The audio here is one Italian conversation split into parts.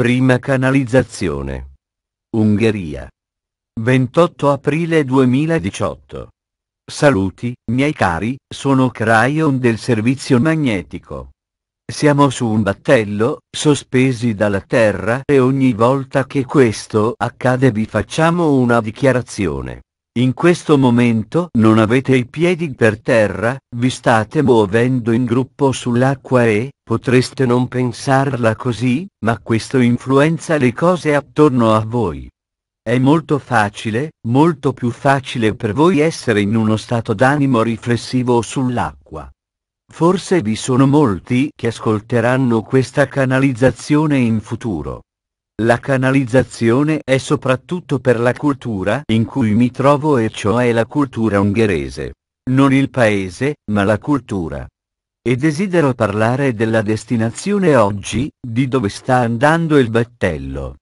Prima canalizzazione. Ungheria. 28 aprile 2018. Saluti, miei cari, sono Cryon del servizio magnetico. Siamo su un battello, sospesi dalla Terra e ogni volta che questo accade vi facciamo una dichiarazione. In questo momento non avete i piedi per terra, vi state muovendo in gruppo sull'acqua e, Potreste non pensarla così, ma questo influenza le cose attorno a voi. È molto facile, molto più facile per voi essere in uno stato d'animo riflessivo sull'acqua. Forse vi sono molti che ascolteranno questa canalizzazione in futuro. La canalizzazione è soprattutto per la cultura in cui mi trovo e cioè la cultura ungherese. Non il paese, ma la cultura. E desidero parlare della destinazione oggi, di dove sta andando il battello.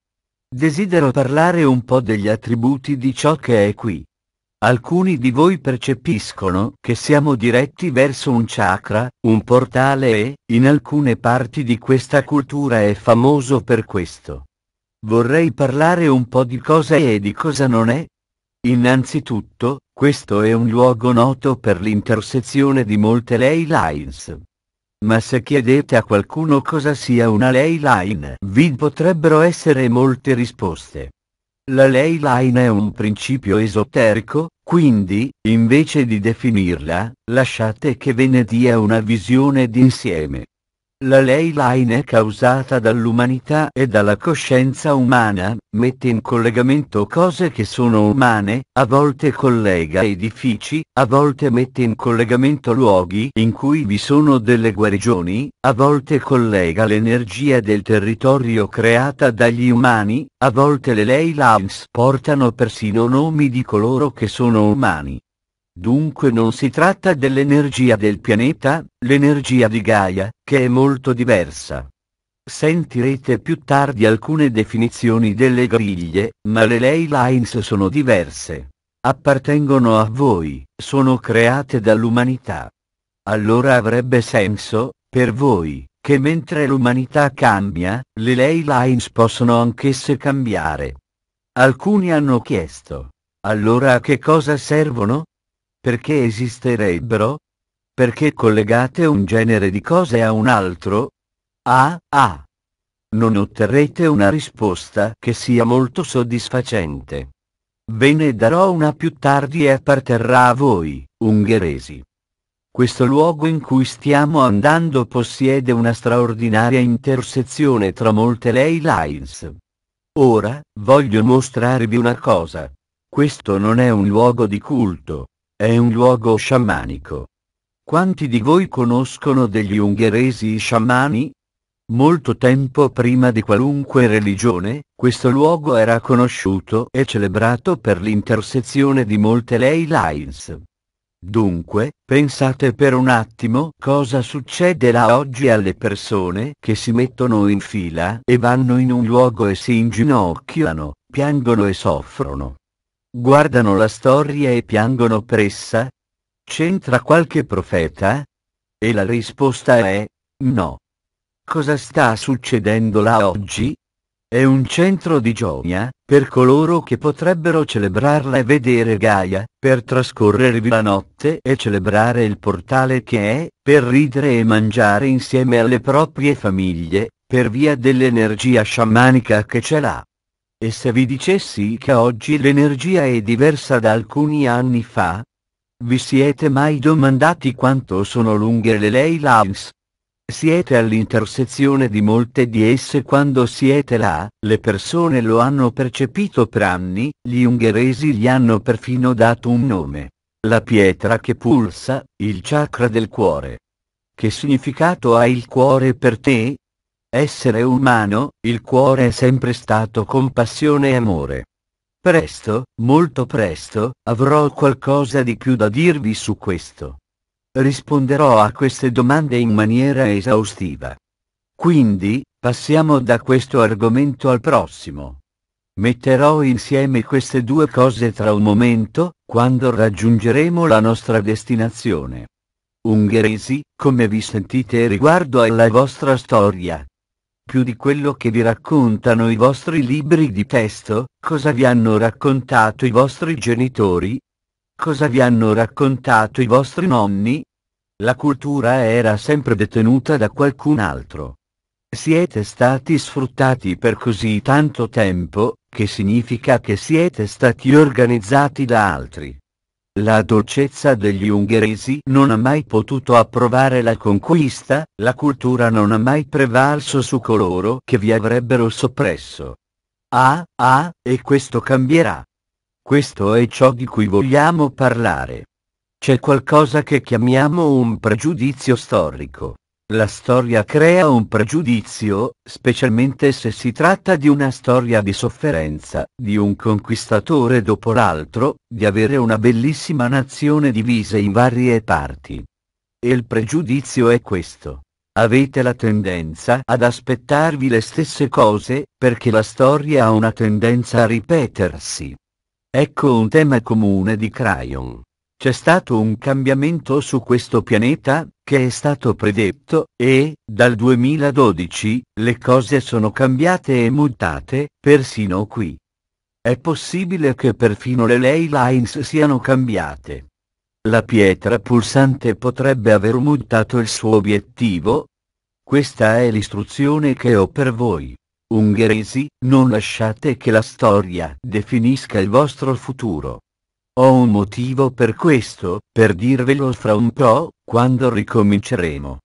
Desidero parlare un po' degli attributi di ciò che è qui. Alcuni di voi percepiscono che siamo diretti verso un chakra, un portale e, in alcune parti di questa cultura è famoso per questo. Vorrei parlare un po' di cosa è e di cosa non è, Innanzitutto, questo è un luogo noto per l'intersezione di molte ley lines. Ma se chiedete a qualcuno cosa sia una ley line, vi potrebbero essere molte risposte. La ley line è un principio esoterico, quindi, invece di definirla, lasciate che ve ne dia una visione d'insieme. La ley line è causata dall'umanità e dalla coscienza umana, mette in collegamento cose che sono umane, a volte collega edifici, a volte mette in collegamento luoghi in cui vi sono delle guarigioni, a volte collega l'energia del territorio creata dagli umani, a volte le ley lines portano persino nomi di coloro che sono umani. Dunque non si tratta dell'energia del pianeta, l'energia di Gaia, che è molto diversa. Sentirete più tardi alcune definizioni delle griglie, ma le ley lines sono diverse. Appartengono a voi, sono create dall'umanità. Allora avrebbe senso, per voi, che mentre l'umanità cambia, le ley lines possono anch'esse cambiare. Alcuni hanno chiesto. Allora a che cosa servono? Perché esisterebbero? Perché collegate un genere di cose a un altro? Ah, ah. Non otterrete una risposta che sia molto soddisfacente. Ve ne darò una più tardi e apparterrà a voi, ungheresi. Questo luogo in cui stiamo andando possiede una straordinaria intersezione tra molte ley lines. Ora, voglio mostrarvi una cosa. Questo non è un luogo di culto, è un luogo sciamanico. Quanti di voi conoscono degli ungheresi sciamani? Molto tempo prima di qualunque religione, questo luogo era conosciuto e celebrato per l'intersezione di molte ley lines. Dunque, pensate per un attimo cosa succede là oggi alle persone che si mettono in fila e vanno in un luogo e si inginocchiano, piangono e soffrono guardano la storia e piangono pressa? C'entra qualche profeta? E la risposta è no. Cosa sta succedendo là oggi? È un centro di gioia, per coloro che potrebbero celebrarla e vedere Gaia, per trascorrervi la notte e celebrare il portale che è, per ridere e mangiare insieme alle proprie famiglie, per via dell'energia sciamanica che ce l'ha. E se vi dicessi che oggi l'energia è diversa da alcuni anni fa? Vi siete mai domandati quanto sono lunghe le ley lines? Siete all'intersezione di molte di esse quando siete là, le persone lo hanno percepito per anni, gli ungheresi gli hanno perfino dato un nome. La pietra che pulsa, il chakra del cuore. Che significato ha il cuore per te? Essere umano, il cuore è sempre stato compassione e amore. Presto, molto presto, avrò qualcosa di più da dirvi su questo. Risponderò a queste domande in maniera esaustiva. Quindi, passiamo da questo argomento al prossimo. Metterò insieme queste due cose tra un momento, quando raggiungeremo la nostra destinazione. Ungheresi, come vi sentite riguardo alla vostra storia? più di quello che vi raccontano i vostri libri di testo, cosa vi hanno raccontato i vostri genitori, cosa vi hanno raccontato i vostri nonni, la cultura era sempre detenuta da qualcun altro. Siete stati sfruttati per così tanto tempo, che significa che siete stati organizzati da altri. La dolcezza degli ungheresi non ha mai potuto approvare la conquista, la cultura non ha mai prevalso su coloro che vi avrebbero soppresso. Ah, ah, e questo cambierà. Questo è ciò di cui vogliamo parlare. C'è qualcosa che chiamiamo un pregiudizio storico. La storia crea un pregiudizio, specialmente se si tratta di una storia di sofferenza, di un conquistatore dopo l'altro, di avere una bellissima nazione divisa in varie parti. E il pregiudizio è questo. Avete la tendenza ad aspettarvi le stesse cose, perché la storia ha una tendenza a ripetersi. Ecco un tema comune di Crayon. C'è stato un cambiamento su questo pianeta, che è stato predetto, e, dal 2012, le cose sono cambiate e mutate, persino qui. È possibile che perfino le ley lines siano cambiate. La pietra pulsante potrebbe aver mutato il suo obiettivo? Questa è l'istruzione che ho per voi. Ungheresi, non lasciate che la storia definisca il vostro futuro. Ho un motivo per questo, per dirvelo fra un po', quando ricominceremo.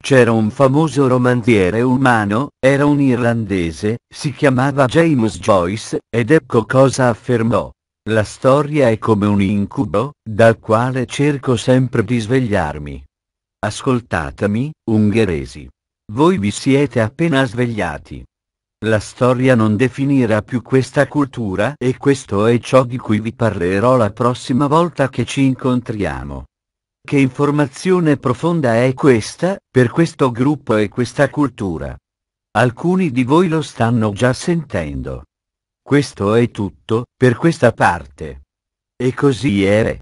C'era un famoso romanziere umano, era un irlandese, si chiamava James Joyce, ed ecco cosa affermò. La storia è come un incubo, dal quale cerco sempre di svegliarmi. Ascoltatemi, ungheresi. Voi vi siete appena svegliati. La storia non definirà più questa cultura e questo è ciò di cui vi parlerò la prossima volta che ci incontriamo. Che informazione profonda è questa, per questo gruppo e questa cultura? Alcuni di voi lo stanno già sentendo. Questo è tutto, per questa parte. E così è.